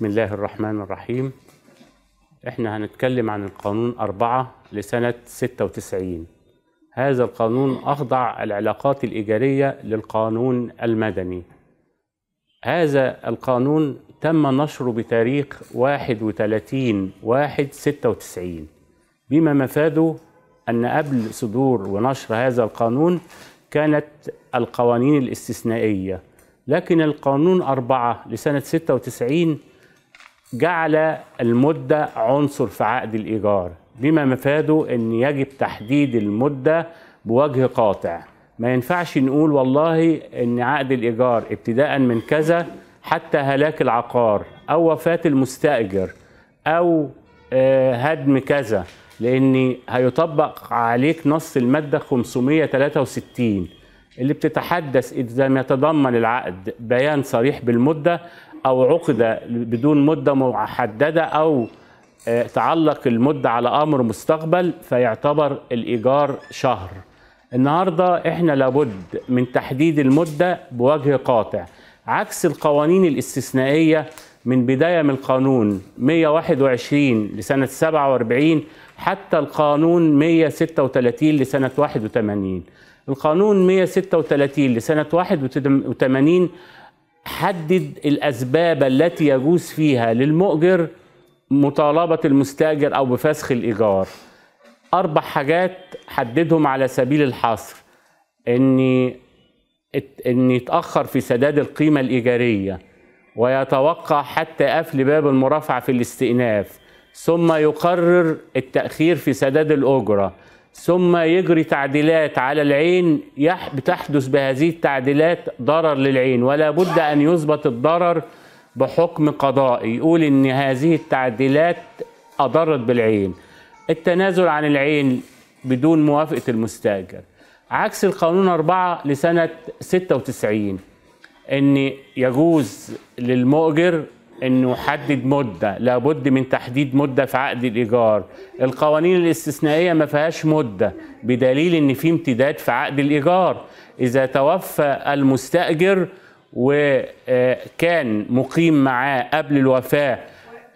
بسم الله الرحمن الرحيم احنا هنتكلم عن القانون أربعة لسنة 96 هذا القانون أخضع العلاقات الإيجارية للقانون المدني هذا القانون تم نشره بتاريخ 31 1 96 بما مفاده أن قبل صدور ونشر هذا القانون كانت القوانين الاستثنائية لكن القانون أربعة لسنة 96 جعل المدة عنصر في عقد الإيجار بما مفاده أن يجب تحديد المدة بوجه قاطع ما ينفعش نقول والله أن عقد الإيجار ابتداء من كذا حتى هلاك العقار أو وفاة المستأجر أو آه، هدم كذا لأن هيطبق عليك نص المادة 563 اللي بتتحدث إذا ما يتضمن العقد بيان صريح بالمدة او عقد بدون مده محدده او آه، تعلق المده على امر مستقبل فيعتبر الايجار شهر النهارده احنا لابد من تحديد المده بوجه قاطع عكس القوانين الاستثنائيه من بدايه من القانون 121 لسنه 47 حتى القانون 136 لسنه 81 القانون 136 لسنه 81 حدد الأسباب التي يجوز فيها للمؤجر مطالبة المستأجر أو بفسخ الإيجار أربع حاجات حددهم على سبيل الحصر إن إن يتأخر في سداد القيمة الإيجارية ويتوقع حتى قفل باب المرافعة في الاستئناف ثم يقرر التأخير في سداد الأجرة ثم يجري تعديلات على العين بتحدث بهذه التعديلات ضرر للعين ولا بد أن يثبت الضرر بحكم قضائي يقول إن هذه التعديلات أضرت بالعين التنازل عن العين بدون موافقة المستأجر عكس القانون 4 لسنة 96 إن يجوز للمؤجر انه حدد مده لابد من تحديد مده في عقد الايجار القوانين الاستثنائيه ما فيهاش مده بدليل ان في امتداد في عقد الايجار اذا توفى المستاجر وكان آه، مقيم معاه قبل الوفاه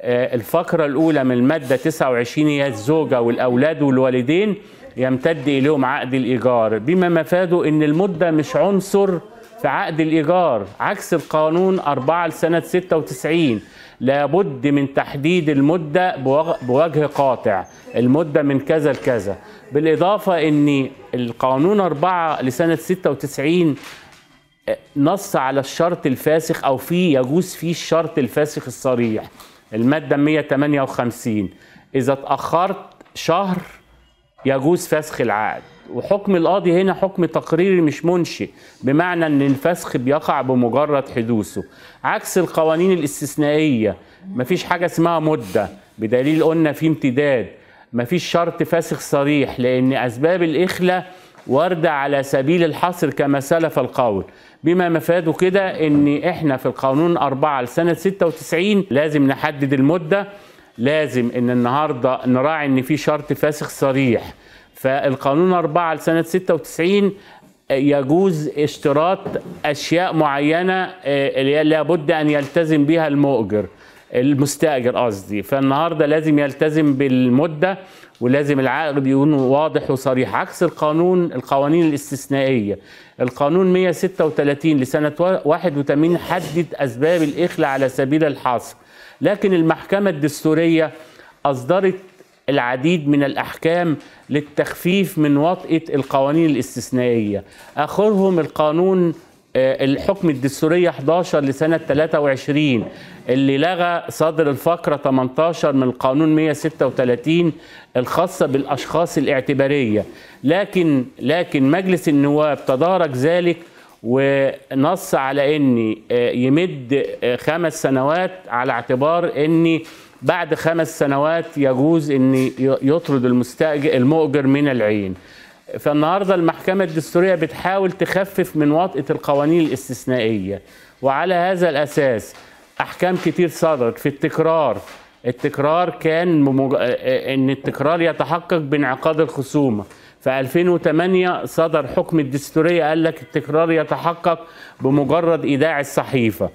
آه، الفقره الاولى من الماده 29 هي الزوجه والاولاد والوالدين يمتد اليهم عقد الايجار بما مفاده ان المده مش عنصر في عقد الإيجار عكس القانون 4 لسنة 96 لابد من تحديد المدة بوجه قاطع المدة من كذا لكذا بالإضافة أن القانون 4 لسنة 96 نص على الشرط الفاسخ أو فيه يجوز فيه الشرط الفاسخ الصريح المادة 158 إذا تأخرت شهر يجوز فسخ العقد وحكم القاضي هنا حكم تقريري مش منشئ بمعنى ان الفسخ بيقع بمجرد حدوثه عكس القوانين الاستثنائيه مفيش حاجه اسمها مده بدليل قلنا في امتداد مفيش شرط فاسخ صريح لان اسباب الاخلة وارده على سبيل الحصر كما سلف القول بما مفاده كده ان احنا في القانون اربعة لسنه 96 لازم نحدد المده لازم ان النهارده نراعي ان في شرط فاسخ صريح فالقانون 4 لسنة 96 آه، يجوز اشتراط أشياء معينة آه، لابد أن يلتزم بها المؤجر المستاجر قصدي فالنهارده لازم يلتزم بالمده ولازم العقد يكون واضح وصريح عكس القانون القوانين الاستثنائيه القانون 136 لسنه 81 حدد اسباب الاخلاء على سبيل الحصر لكن المحكمه الدستوريه اصدرت العديد من الأحكام للتخفيف من وطئة القوانين الاستثنائية آخرهم القانون آه، الحكم الدستورية 11 لسنة 23 اللي لغى صدر الفقرة 18 من القانون 136 الخاصة بالأشخاص الاعتبارية لكن لكن مجلس النواب تدارك ذلك ونص على أن آه، يمد آه، خمس سنوات على اعتبار أن بعد خمس سنوات يجوز ان يطرد المستاجر المؤجر من العين فالنهارده المحكمه الدستوريه بتحاول تخفف من وطئه القوانين الاستثنائيه وعلى هذا الاساس احكام كتير صدرت في التكرار التكرار كان ممج... آه، آه، ان التكرار يتحقق بانعقاد الخصومه في 2008 صدر حكم الدستوريه قال لك التكرار يتحقق بمجرد ايداع الصحيفه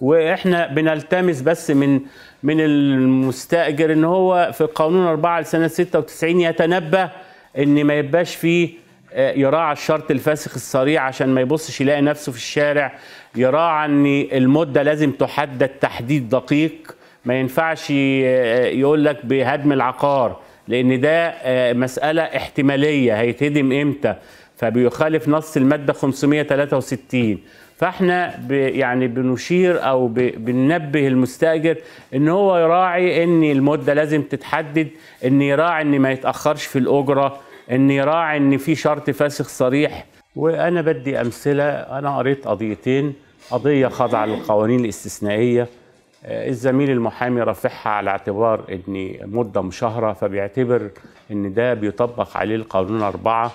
واحنا بنلتمس بس من من المستاجر ان هو في قانون 4 لسنه 96 يتنبه ان ما يبقاش فيه آه، يراعى الشرط الفاسخ الصريع عشان ما يبصش يلاقي نفسه في الشارع يراعى ان المده لازم تحدد تحديد دقيق ما ينفعش آه، يقول لك بهدم العقار لان ده آه، مساله احتماليه هيتهدم امتى فبيخالف نص الماده 563 فاحنا يعني بنشير او بننبه المستاجر ان هو يراعي ان المده لازم تتحدد ان يراعي ان ما يتاخرش في الاجره ان يراعي ان في شرط فاسخ صريح وانا بدي امثله انا قريت قضيتين قضيه خاضعه للقوانين الاستثنائيه آه، الزميل المحامي رافعها على اعتبار ان مده مشهره فبيعتبر ان ده بيطبق عليه القانون اربعه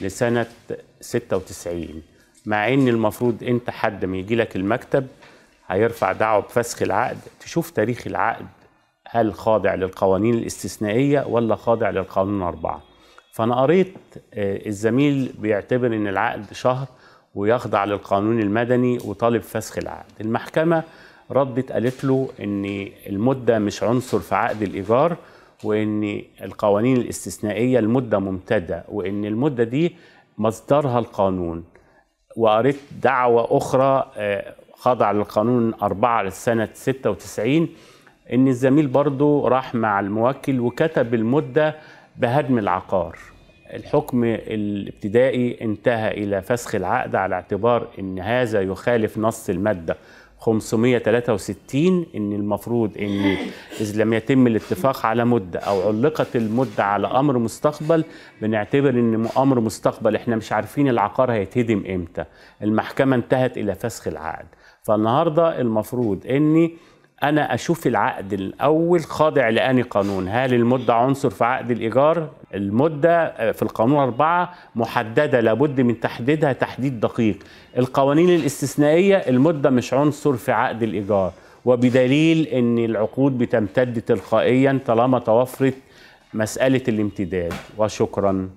لسنه 96 مع ان المفروض انت حد ما يجي لك المكتب هيرفع دعوه بفسخ العقد تشوف تاريخ العقد هل خاضع للقوانين الاستثنائيه ولا خاضع للقانون اربعه فانا قريت آه، الزميل بيعتبر ان العقد شهر ويخضع للقانون المدني وطالب فسخ العقد المحكمه ردت قالت له ان المده مش عنصر في عقد الايجار وان القوانين الاستثنائيه لمده ممتده وان المده دي مصدرها القانون وقريت دعوه اخرى آه، خاضعة للقانون أربعة لسنة 96 إن الزميل برضو راح مع الموكل وكتب المدة بهدم العقار الحكم الابتدائي انتهى إلى فسخ العقد على اعتبار أن هذا يخالف نص المادة 563 ان المفروض ان اذا لم يتم الاتفاق على مده او علقت المده على امر مستقبل بنعتبر ان امر مستقبل احنا مش عارفين العقار هيتهدم امتى المحكمه انتهت الى فسخ العقد فالنهارده المفروض اني أنا أشوف العقد الأول خاضع لأني قانون هل المدة عنصر في عقد الإيجار المدة آه، في القانون أربعة محددة لابد من تحديدها تحديد دقيق القوانين الاستثنائية المدة مش عنصر في عقد الإيجار وبدليل أن العقود بتمتد تلقائيا طالما توفرت مسألة الامتداد وشكراً